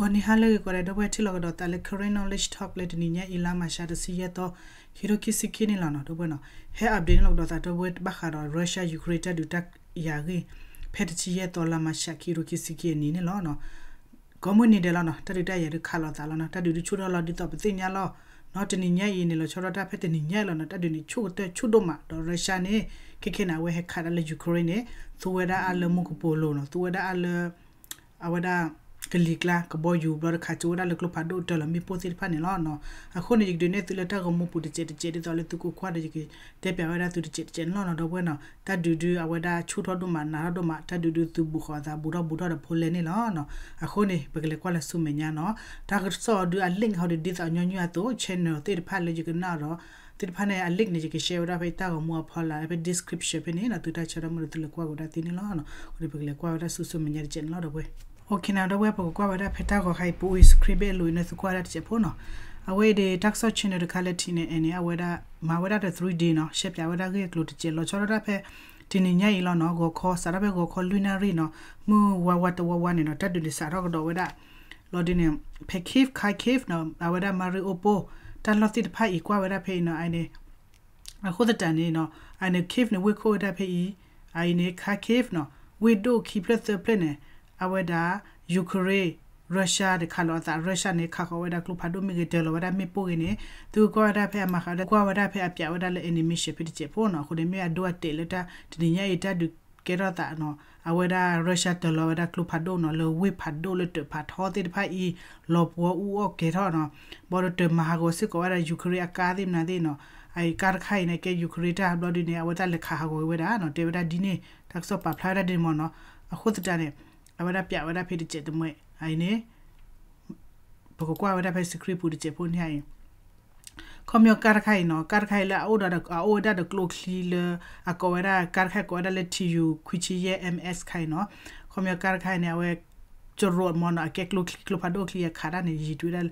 ဝနီဟာလေကိုရဒဘွဲထီလောကတော့တလေခရင်နော်လစ်ထော့လက်တနီညာအီလာမရှာတစီရတော့ဟီရိုကီစီကီနီလောနော်ဒဘွဲနော်ဟဲအပ်ဒင်းလောက်တော့တဘွဲဘခါတော့ရုရှားယူကရိန်းတက်ဒူတက်ယာဂီဖက်တချီရတော့လာမရှာကီရိုကီစီကီနီနီလောနော်ကောမွန်နီတယ်လောနော်တတူတက်ရဒခါလောတာလောနော်တတူတူချူတော့လောဒီတော့ပသိညာလောနော်တနီညက်ရင်းနေလို့ချောရတာဖက်တနီညက်လို့နော်တက်တနီချို့တဲ့ချို့တော့မှာတော့ရုရှားနဲ့ခိခိနာဝဲဟခါရလေယူကရိန်းနဲ့သူဝဲတာအလမှုကပိုလို့နော်သူဝဲတာအလအဝဒါကလီကလာကဘောယူဘလခါချိုဒါလကလဖာဒိုတလမီပိုစစ်ဖာနေလောနော်အခုနေဒီနေသူလက်ထကမပူတချေတချေတော်လေသူကိုခွာတချေတဲ့ပြဝဲတာသူတချေတချေနော်နော်တော့ဘွဲနော်တတ်ဒူဒူအဝဲတာချူတော်တို့မှာနာတော့မှာတတ်ဒူဒူသူဘူခေါ်တာဘူတော့ဘူတော့ဖိုလဲနေလောနော်အခုနေပကလေကွာလဆုမညာနော်ဒါကစောဒူအလင့်ဟောဒီဒီစာညညအတူ channel တေဖာလေကနာတော့တိဖာနေအလိကနေကြီးရှယ်ရဖိုက်တာကိုမောဖလာပဲ description ပဲနေနာတူတာချရမလို့တလကွာကိုဒါတင်းလောနော်ဒီပကလေကွာဒါဆုဆုမညာချင်လောတော့ဘွဲโอเคนะတော့ဝဲပကွာဝဒဖက်တာကိုခိုင်ပူစခရစ်ဘဲလို့နေစကွာရတဲ့ဖို့နော်အဝဲဒီတက်ဆော့ချင်တဲ့ခလက်တီနဲ့အနေအဝဲဒါမဝဲဒါတဲ့ 3D နော်ရှက်ပြဝဲဒါကလို့တချေလောချောရတာဖက်တင်နေညိုင်လောနော်ကိုခေါ်စားရဘဲကိုခေါ်လွနာရီနော်မူဝဝတဝဝနေနော်တတ်တူစားတော့တော့ဝဲဒါလော်ဒီနေဖက်ကိဖ်ခိုင်ကိဖ်နော်အဝဲဒါမာရီအိုပိုတတ်လော်တိတဖိုင်ကွာဝဲဒါဖေးနော်အိုင်နေအခုတန်နေနော်အိုင်နေကိဖ်နေဝဲခိုးဒါဖေးအိုင်နေခါကိဖ်နော်ဝီဒိုကိပလက်သပလက်နေအဝဲဒါယူကရိန်းရုရှားတခါလောတာရုရှားနေခါခေါ်ဝဲဒါကလူဖာဒိုမီဂီတဲလောဝဲဒါမေပိုကနေသူကွာဒါဖဲမှာခါဒါကွာဝဲဒါဖဲအပြဝဲဒါလေအနီမီရှေဖြစ်တဲ့ပေါ်နော်ခုနေမြတ်ဒိုအတဲလက်တာဒီညရဲ့တဒုကေရတာနော်အဝဲဒါရုရှားတလောဝဲဒါကလူဖာဒိုနော်လောဝေဖာဒိုလက်တဖာထောတိဖာဤလောပေါ်ဦးအော့ကေထောနော်ဘောရတမဟာကိုစစ်ကွာဒါယူကရိန်းအကားသိမနာသိနော်ไอ้การไข่ในแกยูเครนบลอดิเนี่ยว่าแต่เลขาหาโวยเวดาเนาะเทวดาดีเนี่ยทักษะปรับพลาดได้ดีมอนเนาะအခုတတနဲ့ awada pya awada phe de che de mwe aine boko kwa awada phe script pu de che pon hai kom yo kar khai no kar khai la oda da oda da klo khli le a ko wada kar khai ko da le ti yu khu chi ye ms khai no kom yo kar khai ne awe chorro mon a ke klo khli klo pa do khli ya khara ne ji tu da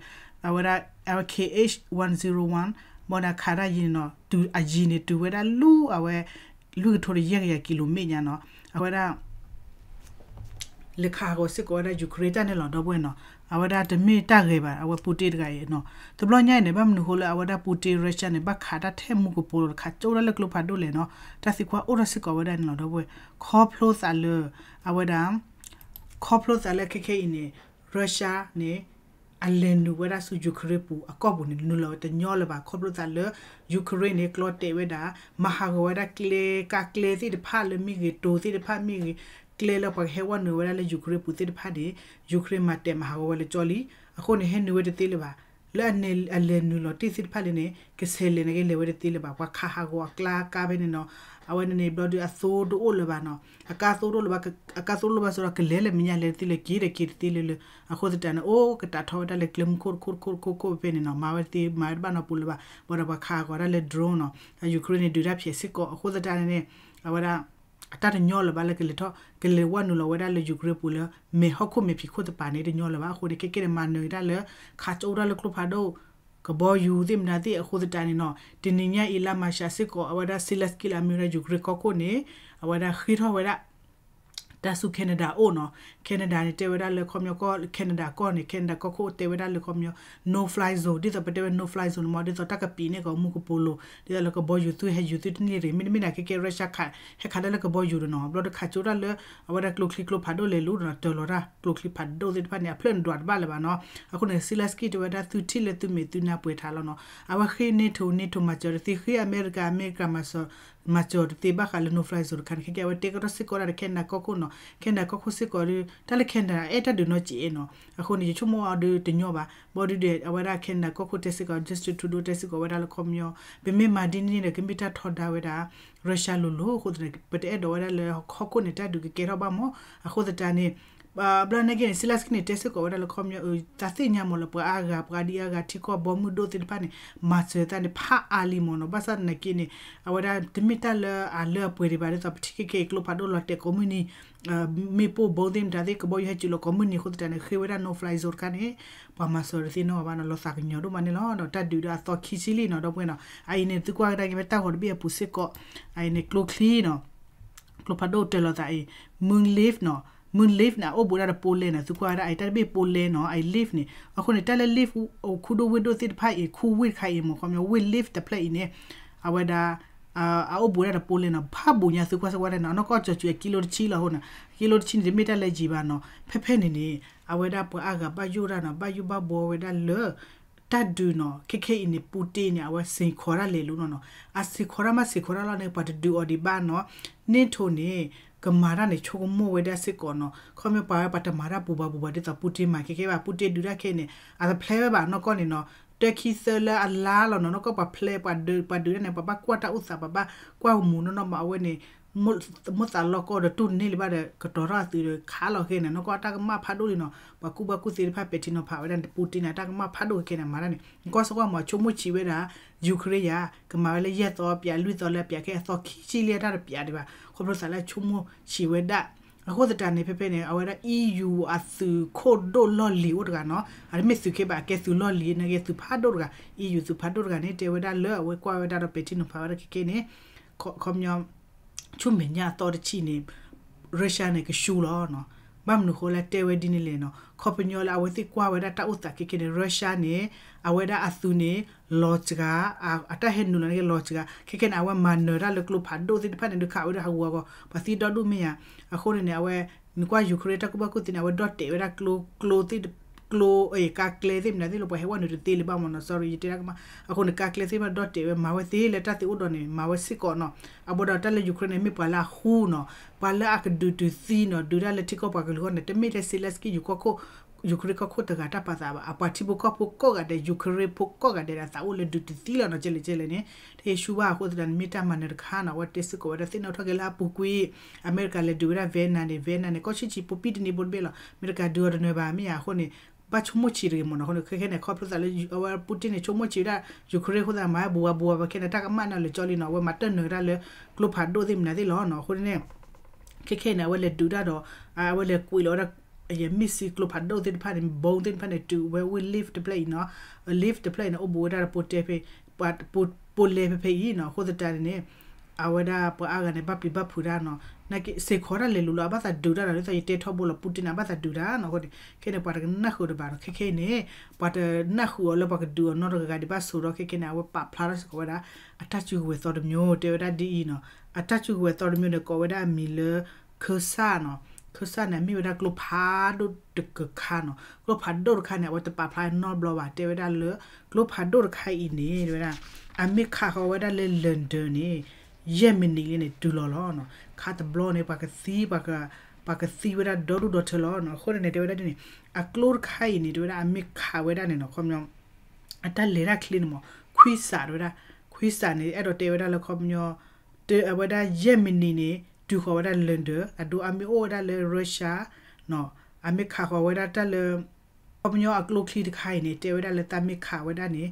awada awa kh 101 mona khara yin no tu a ji ne tu wada lu awe lu thori ye ya kilo me nya no awada လေခါကိုစကောရယူခရတာနေလောတော့ဘွေနော်အဝဒတမီတခဲ့ပါအဝပူတီတကရဲ့နော်တဘလညိုင်းနေဘမနဟိုလအဝဒပူတီရချန်နေဘခါတာထဲမှုကိုပိုလခါချိုရလကလဖတ်ဒိုလေနော်တစီခွာအိုရစကောဝဒနေလောတော့ဘွေခေါဖလို့စာလအဝဒခေါဖလို့စာလခေခေနေရုရှားနေအလန်နူဝဒါဆူယူခရပူအကော့ဘူနီနူလောတညောလပါခေါပလဇာလယူခရိနေကလော့တေဝဒါမဟာဂဝဒါကလေကကလေစီတဖာလမီဂီတိုစီတဖာမီဂီကလေလပခေဝနွေလာလေယူခရပူတေဖာဒီယူခရမတေမဟာဝလေချောလီအခုနေဟနွေတေလေပါလဲနေအလဲနူလတိစစ်ဖာလေနေကဆဲလေနေလေဝတေလေပါဝခါဟာကိုကလာကာဘနေနော်အဝနေနေဘလဒအဆိုးတို့လပါနော်အကာဆိုးတို့လပါအကာဆိုးလပါဆိုတော့ကလေလေမညာလေတိလေကြီးရကြီးတိလေလေအခုတန်အိုးကတထောတလေကလမ်ခုခုခုခုခုပဲနေနော်မာဝတိမာဘနာပူလပါဘောရပါခါကောရလေဒရုန်းနော်ယူကရိန်းဒူရဖြစ်စစ်ကောအခုတန်နေအဝရာ atata nyolo ba le kele to kele wanu lo weda le yugre pula me hokko me phi khot pa ne de nyolo ba khode ke kere man ne da le kha chora le klupa do ka bo yu dim na ti khod ta ni no tininya ila ma sha se ko awada silas kila mi re yugre ko ko ne awada khiro weda ဒါစုကနေဒါအိုနော်ကနေဒါနေတေဝဒါလေခေါမျိုးကောကနေဒါကောနေကနေဒါကောကိုတေဝဒါလေခေါမျိုး no fly zone ဒီတော့ပတေဝ no fly zone မော်ဒီတော့တကပီနေကောမူကပိုလိုဒီတော့လကဘောယူသူဟဲယူသူတနေရမင်းမင်းကကေရရှာခါဟဲခါဒါလကဘောယူနော်ဘလော့ခါချိုဒါလေအဝဒါကလုခလီကလုဖာဒိုလေလူနော်တော်လော်ရာကလုခလီဖာဒိုဒီဖာနေဖလန်ဒွတ်ဘာလေဘာနော်အခုနေစီလက်စကီတေဝဒါသူတိလေသူမေသူနာပွေထားလောနော်အဝခေနေထုံနေထုံမှာကျော်တိခေအမေရိကအမေရိကမှာဆော majority ba khala no fly zur khan khike wa te ko se ko ra khen na ko ko no kenda ko khusi ko ri ta le kenda e ta du no ji e no a khu ni chu mo wa du ti nyo ba bo du de a wa ra kenda ko khu te si ko just to do te si ko wa ra le kom yo be me ma di ni ne kim bi ta tho da we da russia lu lu khu de but e do wa ra le ko ko ne ta du ke ra ba mo a khu de ta ni blanagin silas kini tese ko wala ko myo tase nya mo lopo aga pradi aga tiko bomu do til pani matse tani pa ali mono basa na kini awada timita le ala pweri bare ta tike ke klo pado lo te komuni me po bodem da de ko boy hachi lo komuni khut tani khewera no fly zor kane pa ma sor si no bana lo sak nyo do mane lo no ta du da to khichili no do bueno ai ne tu kwa da ke ta hor bi puse ko ai ne klo clean no klo pado te lo ta ai mung leave no มึง live นะโอ้บุราโปเลนะสุกว่าไอ้ตัดเบโปเลเนาะไอ้ live นี่อะคนไอ้ตัดเล live โอ้คูโดวิดโดสิทธิ์ไพ่เอคูวิดใครเอมอคอมยวิด live แต่เพลย์เนี่ยเอาไว้ดาအာအဘူရတာပိုလင်နော်ဖဘူညာစုခွက်စခွက်တဲ့နော်ကော့ချွေကီလိုချီလာဟိုနာကီလိုချီဒီမီတာလဲကြီးပါနော်ဖက်ဖက်နေနေအဝဲတာပွာအာကပါယူရနော်ပါယူပါဘောဝဲတာလေတတ်ဒူနော်ခေခေအင်းပူတေးနေအဝဲစင်ခေါ်ရလေလို့နော်အစီခေါ်ရမစီခေါ်ရလာနေပတ်ဒူအော်ဒီပါနော်နင်းထိုနေကမာရာနေချိုကမိုဝေဒစကောနခမေပါပတမာရာပူဘပူဘတပူတီမာကေကေပါပူတီဒူရာခေနေအဖလဲဘာနကောနေနော်တက်ခီဆလာအလာလောနော်ကပဖလဲပဒပဒူနေပပကွာတာဥစာပပကွာမူနော်မအဝဲနေမမတလကောဒတုန်နေလဘဒကတော်ရတီခါလခဲနနကတကမဖာဒိုလီနဘကူဘကူစီဖာပက်တီနဖာဝဒန်ပူတင်တကမဖာဒိုခဲနမာရနေကောစကမချုံမချီဝဲတာယူခရိယာကမာလေရက်တော့ပြလွိတော့လက်ပြခဲသောခီချီလေတာပြတယ်ပါခေါပလို့ဆာလဲချုံမချီဝဲတာအခုတတနေဖေဖေနေအဝရ EU အစုခိုဒိုလော်လီဝတ်ကနော်အရမစုခေပါကဲစုလော်လီနေကဲစုဖာဒိုက EU စုဖာဒိုကနေတေဝဒါလော်ဝဲကွာဝဒါတော့ပက်တီနဖာဝဒခဲနေခေါမျောชุมเมญาตอดชีนี่รัสเซียเนี่ยก็ชูลอเนาะบัมนูโคละเตเวดินี่เลยเนาะคอปญอลาเวติกวาเวดาตาอุตะกิเกเนรัสเซียเนี่ยอเวดาอสุเนี่ยลอจกาอะตะเฮนูละเนี่ยลอจกากิเกนอเวมานเนราลกลุพาโดติพันเนดุคาเวดาฮัวก็ปาซีดอดุเมียอะโคเนี่ยอเวนึกว่ายูเครนตะกุบะกุตินอเวดอตเตเวดากลูกลูติโลเอกาเคลซิมนะที่เราไปให้ว่าหนูตีเลยบ้างมันนะ sorry ที่รักมาอะคนกาเคลซิมดอทเอมาเวตีเลตัสติอุดอนมาเวสิกอนเนาะอะบอดอทเลยูเครนมีปาลาฮูเนาะปาลาอักดูดูซีเนาะดูดาเลติกอปากลอนเนตเมเดซิเลสกี้ยูโคโคယူကရိကခုတကတာပါသာပါအပါတီဘကပုကောကတဲ့ယူကရိပုကောကတဲ့ရာသာဦးလေဒူတီသီလနော်ကျလေကျလေနေတေရှူဘာခုတန်မီတာမနရခါနာဝတ်တစ်ကိုဝတ်သိနော်ထကလာပူကွီအမေရိကလေဒူရာဗဲနန်နေဗဲနန်နေကိုချီချီပူပီတနေဘွန်ဘဲလာအမေရိကဒူရနွေဘာမီယာခုနေ ba chomo chiri mo na hono ke ne khopro sale wa putin ne chomo chira yukre khoda ma buwa buwa ba ke na ta ma na le choli na wa ma tan ne ra le club ha do dim na de lo no ho ne ke ke na wa le du da do a wa le ku lo ra ye missi club ha do din pa ne bon din pa ne to where we live the play no live the play no bu da po te pe pat po le pe pe yi no ho da ne awada po aga ne bapi ba purano na ke se khora le lula ba ta dura na ta te thobo lo putina ba ta dura no ko ke ne par na khu de ba ke ke ne pat na khu lo ba du no ro ga di ba su ro ke ke na wa pa phara se ko da attach you with or myo te da di no attach you with or myo ne ko da mi le khosa no khosa na mi da klo pha do de ke kha no klo pha do kha ne wa ta pa pha no blo ba te da le klo pha do kha i ne da a mi kha ho wa da le london ne ရက်မီနီလေးနေတူလော်လော်နော်ခါတဘလော်နေပါကစီပါကပါကစီဝရဒေါ်ဒူဒေါ်ထလော်နော်ခိုးနေတဲ့ဝရတဲ့နေအကလိုခိုင်နေတူရအမိခါဝရနေနော်ခွန်မြောင်းအတက်လေရခလင်းမခွိစာရရခွိစာနေအဲ့တော့တေဝရလခွန်မြောင်းတေဝရရက်မီနီနေတူခေါ်ဝရလန်ဒအဒူအမီအိုဒါလေရုရှားနော်အမိခါခေါ်ဝရတက်လေခွန်မြောင်းအကလိုခလီတခိုင်နေတေဝရလတမိခါဝရနေ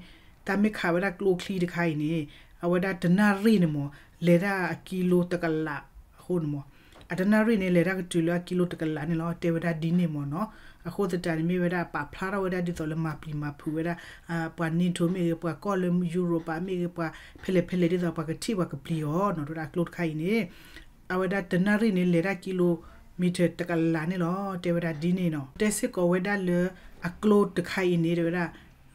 တမိခါဝရကလိုခလီတခိုင်နေအဝဒတနာရီနမောလေရာကီလိုတကလာခုန်မောအတနာရိနေလေရာတူလာကီလိုတကလာနေလောတေဝဒဒီနေမောနော်အခုတတန်မိဝဒပါဖလာရဝဒဒီတော်လမပလီမဖူဝဒအပန်နီထိုမီပွာကောလမ်ယူရိုပါမီပွာဖလေဖလေဒီတော်ပါကတိပါကပလီယောနော်တို့ဒါကလုတ်ခိုင်နေအဝဒတနာရိနေလေရာကီလိုမီတာတကလာနေလောတေဝဒဒီနေနော်တေစစ်ကောဝဒလေအကလုတ်တခိုင်နေတယ်ဗျာ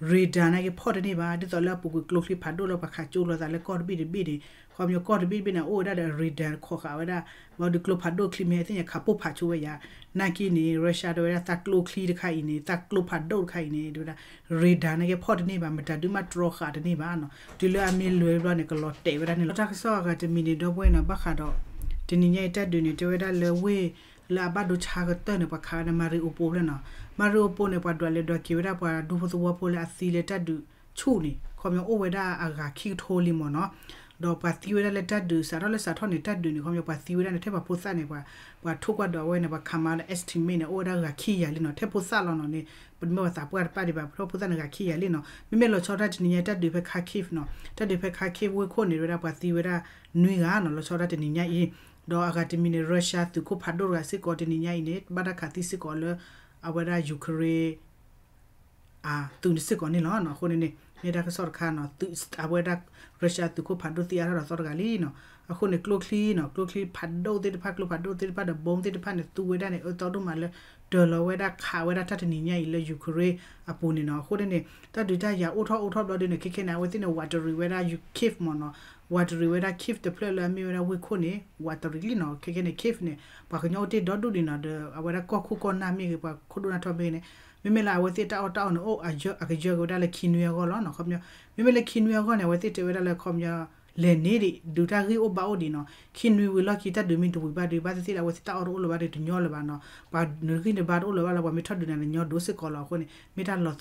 ရေဒါနာကဖော်တနေပါဒီတော်လပူကကလုတ်ဖတ်တော့လပခါကျိုးလောစားလေကော်ဘီဒီဘီဒီခွန်မျိုးကော့တဘီဘီနာအိုဒါရီဒန်ခေါ်ခါဝဒါမော်ဒူကလိုဖာဒိုခလီမဲတင်ခါပုတ်ဖာချိုဝရနာကီနီရုရှားတို့ရသက်ကလိုခလီတခိုင်နီသက်ကလိုဖာဒိုခိုင်နီတို့ဒါရီဒန်နေဖော့တနေပါမတတူမထရခါတနေပါနော်ဒီလိုအမီလွယ်ဘလနေကလော့တေဝဒါနေလော့တာဆော့ကတမီနီတော့ပွဲနော်ဘခါတော့ဒီနီညိုက်တက်တူနီတဝဲဒါလေဝေးလာဘဒုချာကတနပခါနမရီအပိုလနမရီအပိုနေပဒလေဒကိဝရပါဒုဖသဝပိုလအစီလေတတ်ဒုချုနေခေါမျိုးအိုဝဒအာဂါခိထိုလီမောနော်တော့ပါသီဝရလက်တဒူစာတော့လက်စာထောနေတဒူနေခေါမျိုးပါသီဝရနဲ့ထဲပါပိုစနေပါပါထုတ်ကွတ်တော့ဝဲနေပါခမာလက် estimate နဲ့ order ကခီရလင်းတော့ထဲပိုစလောင်းတော့နေပဒမဝစာပွားပါဒီပါပရပိုစနေကခီရလင်းတော့မိမဲလောချောတတ်နေရတဒူဖက်ခါခိဖနော်တဒူဖက်ခါခိဝဲခိုနေရတာပါသီဝရနွေကနော်လောချောတတ်နေညအေးတော့အကတမီနေရုရှားသူကိုဖတ်တော့ရစစ်ကောတနေညနေဘာဒခတိစစ်ကောလအဝရယူကရိအာသူနစစ်ကောနေလောနော်ခိုနေနေနေဒါကစော်ခါနော်သူအဘွေဒါရုရှားသူကိုဖတ်ဒိုတီယာရာစော်ကလီနော်အခုနေကလုကလီနော်ကလုကလီဖတ်ဒိုတီဖတ်ကလုဖတ်ဒိုတီဖတ်ဘုံတီဖတ်နေသူဝေဒါနေတော်တို့မှာလဲဒေါ်လာဝေဒါခါဝေဒါတတ်နေညိုင်လဲယူကရိအပူနေနော်ခုနေတတ်ဒူတာရာအိုထောအိုထောဘလော့ဒီနေခိခိနာဝေတီနေဝါတာရီဝေဒါယူကိဖမနော်ဝါတာရီဝေဒါခိဖတပလလမီဝေဒါဝေခုနေဝါတာရီလီနော်ခိခိနေခိဖနေဘာကညောတီဒေါ်ဒူဒီနော်အဝေဒါကောခုကောနာမီဘာခုဒူနာထောဘေနေမိမလာဝတိတောက်တောက်နော်အဂျောအကဂျောကိုဒါလေခင်းရကောလောနော်ခမမိမလေခင်းရကောနော်ဝတိတေဒါလေခမလေနေဒီဒူတာဂီအိုဘာအိုဒီနော်ခင်နွေဝလကီတဒူမီတူဘာဒီဘာစီလာဝစတာအော်လိုဘာဒီညောလဘာနော်ဘာနူကိနေဘာအိုလိုဘာလဘာမီထဒူနာညောဒိုစစ်ကောလာခွနေမီတာလော်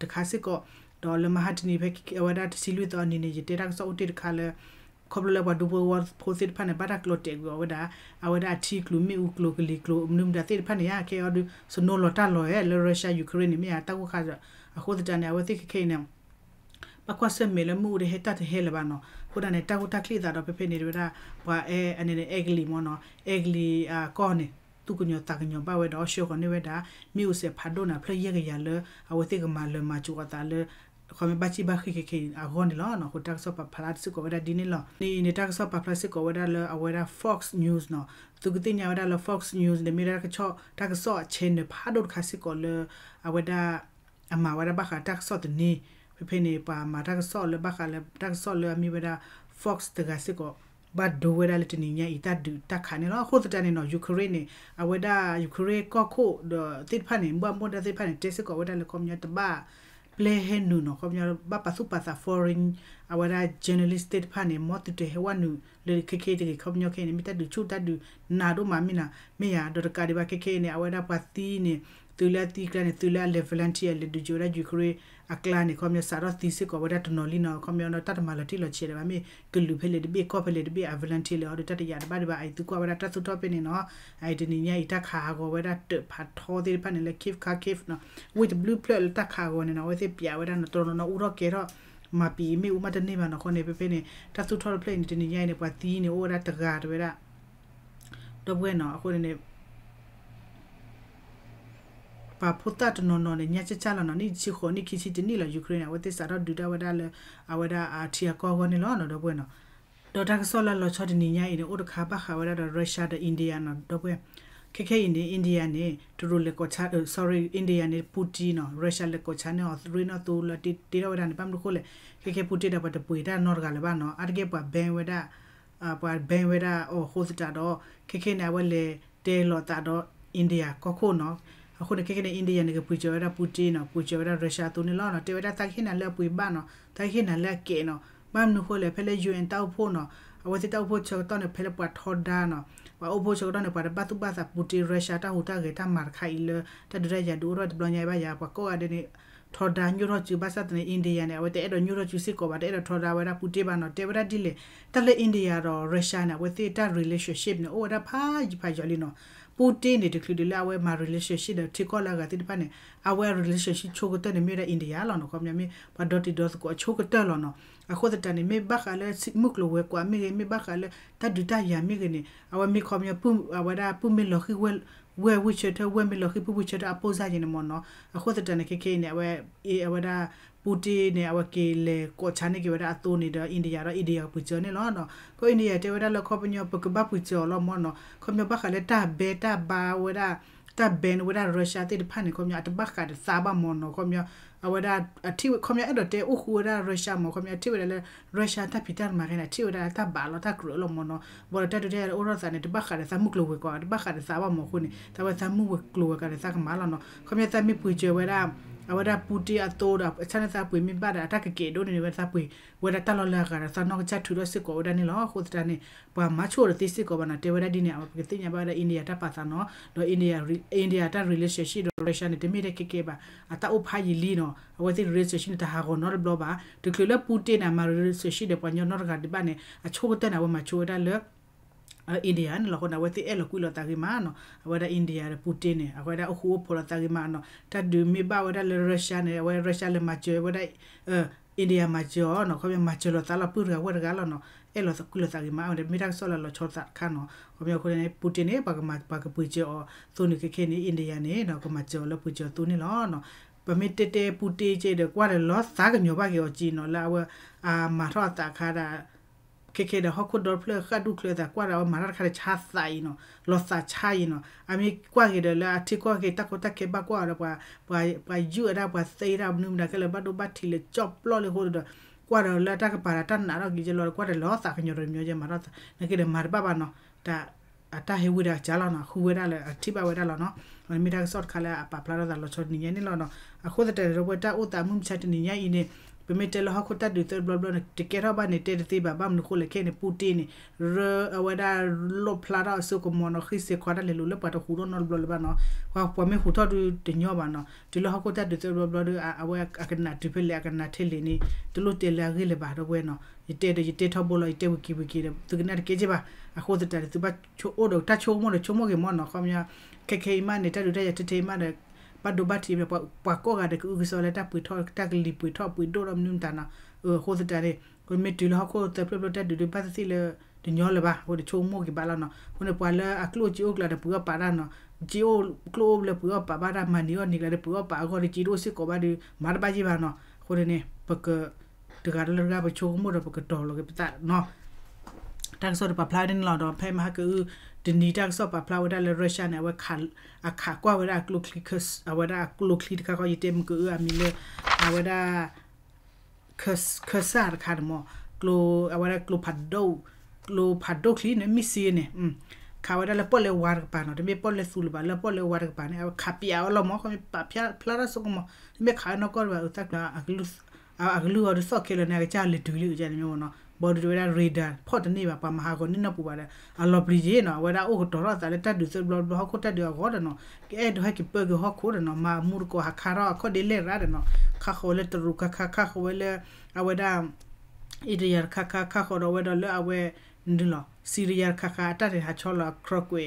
တခါစစ်ကောဒေါ်လမဟာတနီဘက်အဝဒတ်စီလူတောအနေနေတေတာဆောက်တေတခါလဲคบลวดูวอลโพสิตพันในปารักโลเตกวดาอวดาทีกลุมิอุกลกลีกลมนุมดาติพันยาเคอดูสนโลตาลอยเลรัสเซียยูเครนมีอาตากุคาจะอโคตจานอวติเคเนมပကွာဆမဲလမှုရဟတတဟဲလဘနောခုဒနဲ့တာဟုတခလိတာတော့ဖဖနေရတာဘာအဲအနေနဲ့အဂလီမောနောအဂလီအာကောနေသူကညတာကညပါဝဲတော့ရှောကနေဝဲတာမြို့စေဖာဒိုနာဖလရရရလအဝတိကမလမချူကတာလခမဘာချိဘာခိခေခေအဂွန်လောနော်ဟိုတက်ဆော့ပဖလာစကိုဝဒါဒီနီလောနီနီတက်ဆော့ပဖလာစကိုဝဒါလောအဝဒါ Fox News နော်သူကတိညာဝဒါလော Fox News နေမီရာကချော့တက်ဆော့ချင်းနေဖာဒုတ်ခါစကိုလောအဝဒါအမဝဒါဘခတက်ဆော့တနီဖဖေနေပါမတက်ဆော့လောဘခလောတက်ဆော့လောမီဝဒါ Fox တကစကိုဘတ်ဒိုဝဒါလတနီညာအီတဒူတက်ခါနေလောခုတတနေနော်ယူကရိန်းနေအဝဒါယူကရိန်းကော့ခို့တစ်ဖက်နေဘွမ်ဘွမ်တက်ဖက်နေတက်စကိုဝဒါလောကွန်မြတ်တဘာ play he nu no ko nyaro ba pa su pa sa foreign awara journalist state pa ne mot te he wanu le ke ke te ko nyo ke ne mi ta du chu ta du na do ma mi na me ya do ka de ba ke ke ne awara pa ti ne သူလက်တီကလနဲ့သူလက်လေဗလန်တီယာလေဒူဂျိုရာဂျူခရီအကလာနေခေါမျဆာရသီစကဝဒတနော်လီနော်ခေါမျနော်တတ်မလာတီလောချေရပါမေဂလူဖလေတဘီကောဖလေတဘီအဗလန်တီလောတတရတပါတပါအိုက်သူကဝဒတတ်စုတော့ပနေနော်အိုက်ဒနီညာအိတခါကောဝဒတဖတ်ထောဒီပနေလေကိဖခါကိဖနော် with blue plate တခါကောနေနော်ဝေပြဝဒနော်တော်နော်ဥရကေရောမပီမေဥမတနေမှာနော်ခေါနေပပနေတတ်စုထောပလေနေတနေညာနေပွားတီနေဩဒတကာတဝဒတော့ဘွဲနော်အခုနေပါဖုတ်တတနော်နော်နဲ့ညချချလာနော်နိချိခိုနိခိစီတနိလာယူကရိန်းအဝတ်သစာတော့ဒူဒဝဒါလအဝဒါအာထီယကောကောနိလောနော်တော့ပွင့်နော်ဒေါ်တာကဆောလာလောချောတနိညာဤတော့ဥဒခါပါခါဝဒါတော့ရုရှားတအိန္ဒိယနော်တော့ပွင့်ခက်ခဲရင်အိန္ဒိယနဲ့သူတို့လက်ကောချ sorry အိန္ဒိယနဲ့ပူတီနော်ရုရှားလက်ကောချနဲ့အော်ရီနော်သူလက်တီတော်ဝဒါနဲ့ပမ်လို့ခိုလေခက်ခဲပူတီတာပတ်ပွေတာနော်ကလည်းပါနော်အတကေပွားဘန်ဝဒါအပွားဘန်ဝဒါအော်ဟိုစတာတော့ခက်ခဲနေဝဲလေတဲလော်တာတော့အိန္ဒိယကောခိုနော်အခုနကကအိန္ဒိယနကပူချောရပူတီနော်ပူချောရရုရှားတူနေလောနော်တေဝဒတာခိနလက်ပူဘာနော်တာခိနလက်ကေနော်မမ်နုခိုလေဖဲလေယူအန်တောက်ဖို့နော်အဝတိတောက်ဖို့ချောတော့နေဖဲလေပွားထော်ဒါနော်ဘာအဖို့ချောတော့နေပွားဘတ်တူဘာသာပူတီရုရှားတာဟူတာကေတာမာခိုင်လေတဒရရဒူရတ်ဘလညာဘာယာပကောအဒနေထော်ဒါညူရောချူဘာသာတနေအိန္ဒိယနဲ့ဝတဲ့အဲ့တော့ညူရောချူစစ်ကောပါတဲ့အဲ့တော့ထော်ဒါဝရပူတေဘာနော်တေဝရဒီလေတက်လေအိန္ဒိယရောရုရှားနဲ့ဝတဲ့တာ relationship နဲ့အိုဒါဖာဂျီဖာဂျော်လီနော် putin de klu de la we ma relationship de tiko la ga ti pa ne a we relationship chogo ta ne mi da india la no ko mi mi ba dot dot ko chogo ta la no a ko ta ne mi ba kha le mu klo we kwa mi mi ba kha le ta du ta ya mi ne a we mi ko mi pu a we da pu mi lo ki we ဝဲဝစ်ချက်ထဝဲမီလခိပဝစ်ချက်အပိုဇာဂျင်မနော်အခုတတနခေခေနေဝဲအေအဝဒါပူတီနေအဝကေလေကိုချာနေကေဝဒါအတိုနေဒါအိန္ဒိယရအိန္ဒိယပူချောနေလောနော်ကိုအိန္ဒိယတေဝဒါလခေါပညောပကဘပူချောလောမနော်ခမျောပခလေတာဘေတာဘာဝဒါတာဘန်ဝဒါရုရှားတေဖန်နေခမျောအတဘခါတစာဘမနော်ခမျောအဝဒအထိခွန်မြအဲ့တော့တဲအခုဝဒရုရှားမခွန်မြအထိဝဒလဲရုရှားတပ်ပီတာမှာခနဲ့အထိဝဒတာဘာလို့တာကရလို့မနော်ဘောတာတူတဲ့အိုရစနဲ့တဘခါရစမှုကလိုဝေကောတဘခါရစဘာမခုန်တဘစမှုကလိုဝေကရစကမာလနော်ခွန်မြစမီပူချေဝဒါ awada puti atora chana sa pui min bada ataka ke do ne sa pui wada talo la kara sa nok chat thuro se ko wada ne lo ko tra ne pa ma chor ti se ko bana te wada dine ama pe tinya bada india ta pa sa no do india india ta relationship do russia ne te mi re ke ke ba ata u pha yi li no awati relationship ta ha go nor blo ba to kle puti na ma relationship de pa nyor nor ga de ba ne a chho ta na wa ma chho da le India ni lo kona wati e lo kuilo tagi mano wada India re Putin ne wada uhu polo tagi mano ta du mi ba wada le Russia ne wada Russia le macho wada India macho no ko mi macho lo tala pur ga wada galo no e lo kuilo tagi ma de mi rak sola lo chota kano ko mi ko ne Putin ne ba ma ba ka puche o tu ni ke ke ni India ne no ko macho lo puche tu ni lo no ပမေတတေပူတေကျေတကွာလောသာကညောပါကေအချီနောလာဝအာမာထောတာခါတာเคเคเดฮอกคุดอลเพลคาดูเคลแต่กว่าเรามาราคาชาไซเนาะลอสาชายเนาะอามีกว่าเกเดละที่กว่าเกตะกตะเคบากว่าเราว่าว่าว่ายูราว่าเซราบนุมดาเกลบาดูบัตทีเลจอบลอเลโฮดกว่าเราละตะกปาราตันนาเรากิจลอกว่าเราสาขยรมยเจมาราตะนะเกเดมาบาบาเนาะตะအတဟေဝိဒါဂျာလာနာခူဝဲဒါလဲအတိပါဝဲဒါလောနော်မီတာဆော့ခါလဲအပပလာဒါလောချောနီယဲနီလောနော်အခုတဲ့ရောဘတာဥတာမှုချက်တနီယဲအင်းပမေတလဟခုတဒူတဘလဘလတကေရဘာနေတေတိဘာဘမ်နခုလခေနေပူတီနေရဝဒါလောဖလာရာဆုကမောနခိစေခွာလေလူလပတ်ခုရနဘလဘနဟောပမေခုတဒူတညောဘာနဒီလဟခုတဒူတဘလဘလအဝဲအကနာတိဖလေအကနာထေလေနေတလူတေလာခေလေဘာတော့ဝဲနော်ယတေတယတေထဘလယတေဝကီဝကီသူကနာကေဂျေဘာအခုတတတူဘချိုအိုဒတချိုမောချိုမောကေမောနခမယခေခေမန်နေတဒူတယတတေမန် pa do ba ti be pa ko ga de ku so le ta pu tho ta li pu tho pu do rom num ta na ho se ta de ko me tu lo ko te pro ta du du pa si le de nyo le ba ho de cho mo ki ba la no ho ne pa le a klo ji o kla de pu ga pa ra no ji o klo le pu ga pa ba ra ma ni o ni ga de pu ga pa go de ji do si ko ba de ma ba ji ba no ho de ne pa ka de ga le ga ba cho mo de pa ka do lo ke pa ta no ทักสดปะพลายดินหลอดอเพมาคือဒနီတက်ဆော့ပါဖလာဝဒလရုရှားနဲ့ဝခါအခါကွာဝဒကလုကလီကစ်အဝဒကလုကလီကကောယတေမကူအမီလေအဝဒကစ်ကဆာခါမကလုအဝဒကလုဖတ်ဒိုကလုဖတ်ဒိုခလီနမီစီနေอืมခါဝဒလပေါ်လေဝါရပါနော်ဒီမေပေါ်လေဆူလပါလပေါ်လေဝါရပါနေခါပီအော်လမခမပဖျာဖလာရဆုကမဒီမေခါနကောဘတ်တက်လာအကလုအကလုရဆော့ကေလနေကြလေဒူလူကြနေမျိုးနော်ဘော်ဒူရရေဒါဖော့တနေပါပမဟာကိုနိနပူပါတဲ့အလော်ပလီဂျီနော်ဝဲဒါအိုတော်ရတာလက်တက်ဒူဆဘလော့ဘဟခုတက်ဒီကောတနော်ကဲဒိုဟကိပဂဟခုတနော်မာမူရကိုဟခါရာခိုဒီလေရာတနော်ခါခိုလက်တရူခခခခိုဝဲလေအဝဲဒါအီဒီယာခခခခိုရဝဲဒါလဲအဝဲနင်းလောစီရီယာခခအတက်တဲ့ဟာချောလာခရကွေ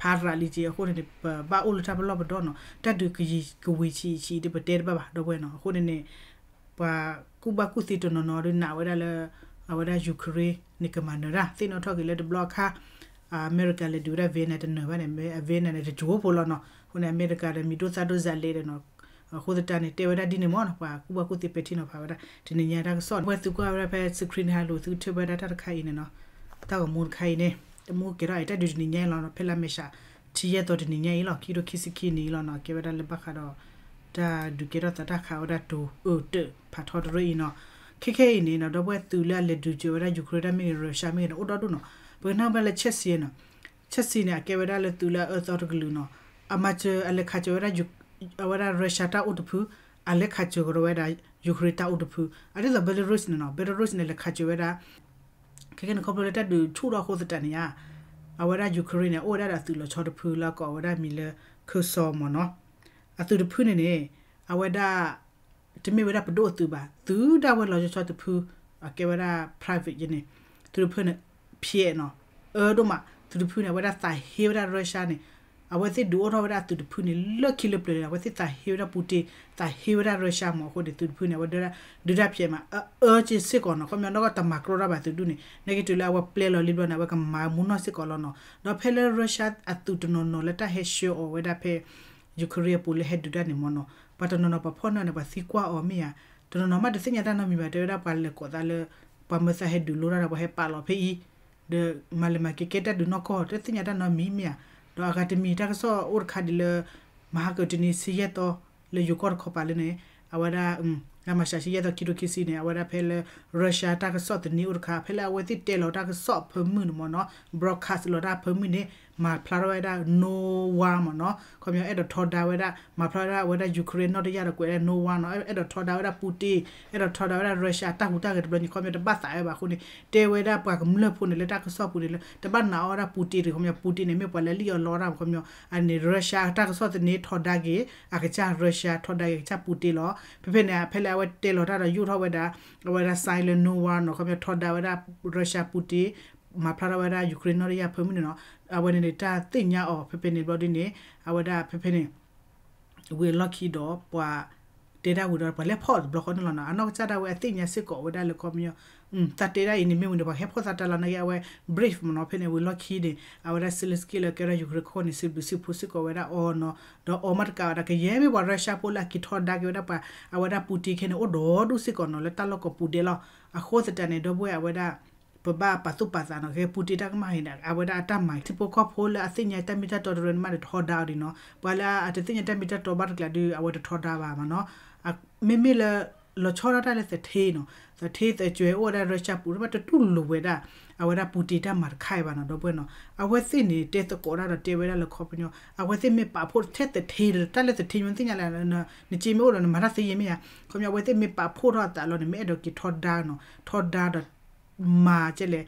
ဖာရာလီဂျီဟိုနေဘာအိုလတာဘလော့ဘဒေါ်နော်တက်ဒူကကြီးကဝီချီချီဒီပတဲဘဘာတော့ဘဲနော်ဟိုနေနေပါကူဘကူစီတနော်နော်ရနာဝဲဒါလဲအဝဒယူခရီနိကမန်နရာသင်တို့ထောက်ကလေးတဘလော့ခါအမေရိကန်လေဒူရဗေနတနဘာနဲ့ဗေနနဲ့ဂျိုးဖိုလောနော်ခုနအမေရိကန်ရဲ့မီတိုစာတိုဇာလေးတဲ့နော်ခိုဒတန်တေဝဒဒီနမောနပါကူဘကူတိပတိနပါဝဒဒီနေညာတာဆော့ဝဲသူကရဖဲစကရင်ဟာလို့သူထဘဒတာခိုင်နေနော်တောက်မူခိုင်နေတမူကြရတဲ့ဒီနေညာလောနော်ဖဲလာမေရှာတီရတော့ဒီနေညာလောကီရိုခိစကီနီလောနော်ကေဝဒလဘခါတော့ဒါဒူကေရတတာခါဝဒတူအုတ်ဖတ်ထော်ရီနော်ခက်ခဲနေနော်တော့ဘွဲတူလက်လက်ဒူဂျိုရာယူကရိန်းမီရရှာမီနော်တော့တော့နော်ဘယ်နောက်ပဲလက်ချက်စီနော်ချက်စီနဲ့ကေဝရာလက်တူလက်အော်တော်ဂလူနော်အမချအလက်ခါချိုရာယူဝရာရရှာတာဥတဖူအလက်ခါချိုရဝရာယူကရိန်းတာဥတဖူအဲ့ဒါဘယ်လိုရုစ်နော်ဘယ်လိုရုစ်နဲ့လက်ခါချိုရာခက်ခဲနော်ကွန်ပလီတက်ဒူချူတော့ဟိုစတန်ညာအဝရာယူကရိန်းနဲ့အော်ဒါတာသူလချော်တဖူလောက်ကောဝရာမီလခဆောမနော်အတူတဖူနေနေအဝဒါတမေဝရပဒိုတူပါသူဒါဝလောချတ်တဖူအကေဝရ private ယနေသူဖုန်ဖျေနော်အဲတို့မှာသူဖုန်ဝရစာဟေဝရရုရှားနေအဝသိဒူရောဝရသူဖုန်လခိလပလဝသိစာဟေဝရပူတီစာဟေဝရရုရှားမဟုတ်တဲ့သူဖုန်ဝဒရဒူရဖျေမှာအဲချစ်စကောနော်ကမြန်တော့တမကရရပါသူဒူနေနေကတူလာဝပလေလောလီဘနာဝကမာမူနောစကောလောနော်တော့ဖဲလရုရှားအတူတနော်နော်လက်တဟေရှောဝဒဖဲယူကရိယပူလေဟက်ဒူဒနေမနော်ပါတနော်ပဖောနနပါစီကွာအော်မီယာတနော်မတစညတာနမီပါတေရပါလေကိုတာလေပမစဟေဒူလိုရာဘဟေပါလောဖေဤဒမလမကေကေတာဒူနကောတစညတာနမီမီယာဒေါ်အကဒမီတာကဆောဥရခဒီလေမဟာကတနီစီယတောလေယူကောခပါလေနေအဝဒါငါမရှာရှိရတော့ကီရိုကီစီနေအဝရဖဲလရုရှားတာကဆော့တနီဥရခဖဲလဝတိတဲလောတာကဆော့ဖမှုနမနောဘရော့ကတ်လောတာဖမှုနေมาพลาดไว้ได้โนวามเนาะคอมยอเอ็ดทอดาไว้ได้มาพลาดไว้ได้ยูเครนนอตยาตะกวยได้โนวาเนาะเอ็ดทอดาไว้ได้ปูติเอ็ดทอดาไว้ได้รัสเซียตะหูตะกะบลนี่คอมยอตะบะสายบะคุณนี่เตไว้ได้ปากมุเลพูนี่เลตะกะซอปูนี่เลตะบะนาออดาปูติคอมยอปูตินี่เมปะเลลีอลอราคอมยออันนี่รัสเซียตะกะซอตะนี่ทอดาเกอะกะจารัสเซียทอดาเกจะปูติลอเพเพเนี่ยเพลไว้เตลอตะยูทอไว้ได้ไว้ได้ไซเลโนวาเนาะคอมยอทอดาไว้ได้รัสเซียปูติมาพระวดายูเครนนอริยาเพิ่มนึงเนาะอวันนี้ตาติญาออกเป็นในบอดินี่อวดาเป็นเวล็อกคีดอปว่าเตด้าวุดอปแล้วพอดบล็อกนั่นล่ะเนาะนอกจากดาวติญาสิกอวดาเลยก็มีอืมตัดเตด้าอินเมมุนบ่เฮพอตัดตะละนะยาเวบรีฟมันเนาะเป็นเวล็อกคีดิอวดาซิลสกิลเกรายูเครนคนสิบิสิพุสิกอวดาออเนาะดออมัดกาวดาเกเยมีบ่รัสเซียโปลาคิทอดดาเกวดาปาอวดาปูติเคเนโอดอดุสิกอเนาะแล้วตะลอกปูเดลออโคสตันเนดอบเวอวดาပပပစုပစာနော်ခေပူတီတက်မဟိနာအဝဒအတမိုင်တိပခဖိုလအစညတမီတတော်ရန်မတ်ထောဒါရီနော်ပလာအတစညတမီတတော်ဘတ်ကလာဒီအဝဒထောဒါပါမနော်မေမေလလောချောရတာလက်စထေးနော်စထေးစကျွဲဩဒါရချပူရမတတူလိုဝဲတာအဝဒပူတီတက်မှာခိုင်ပါနော်တော့ပွဲနော်အဝဲစစ်နေတဲ့သကောရတော့တေဝဲလာလခေါပညောအဝဲစစ်မေပါဖို့ထက်တဲ့ထေးတက်လက်ထေးညွန်းတင်ရလာနေချီမို့လို့မရစီရင်မရခမဝဲစစ်မေပါဖို့တော့တာလို့နေမေတော့ကီထောဒါနော်ထောဒါတော့မာကျလေ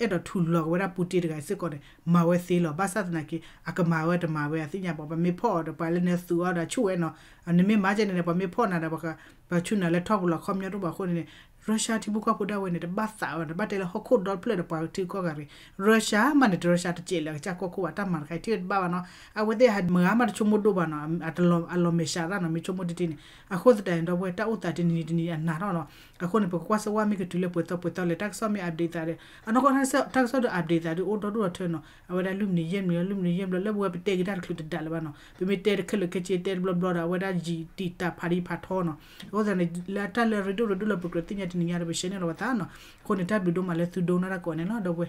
အဲ့တော့ထူလောဝရပူတီတကစစ်ကောတယ်မဝဲသေးလောဘာသဒနာကိအကမာဝဲတမာဝဲအသိညာပေါ်ပမေဖော့တော့ပါလနေစုရတာချွဲနော်နမေမာကျနေပမေဖော့နာတာဘကဘချွနာလက်ထောက်ဘလခမရတော့ဘခွနေရုရှားတိဘုကပုဒဝဲနေတဲ့ဘာသာဝင်ဘာတဲလဟခုဒေါ်ပလက်ပါတီကောကရီရုရှားမနတရုရှားတကြည်လာချကခုဝတာမန်ခိုင်တိဘာဝနော်အဝဒဲဟတ်မငါမချုံမဒိုဘာနော်အတလောအလောမေရှာရနော်မချုံမဒိတင်အခုစတိုင်တော့ဝဲတာဥတာတင်နီတင်နီအနာတော့နော်အခုနေပကွာစဝါမီကတူလေပွတ်ပွတ်လေတက်ဆောမီအပ်ဒေတာလေအနောကနဆက်တက်ဆောဒအပ်ဒေတာဒီအော်တော်တော်ထဲနော်အဝဒလူမနီယမ်နီလူမနီယမ်လဘဝပတေကဒါခလူတဒါလဘနော်ပမီတဲခလကချေတဲဘလဘလအဝဒဂျီတီတာဖာရီဖာထောနော်ဟိုစနေလာတလရီဒိုဒိုလပကတိညာ ti ni nyare bishene ro watano kone tabi do male thu do nara kone no dobwe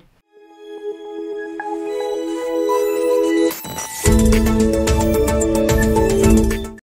Thank you.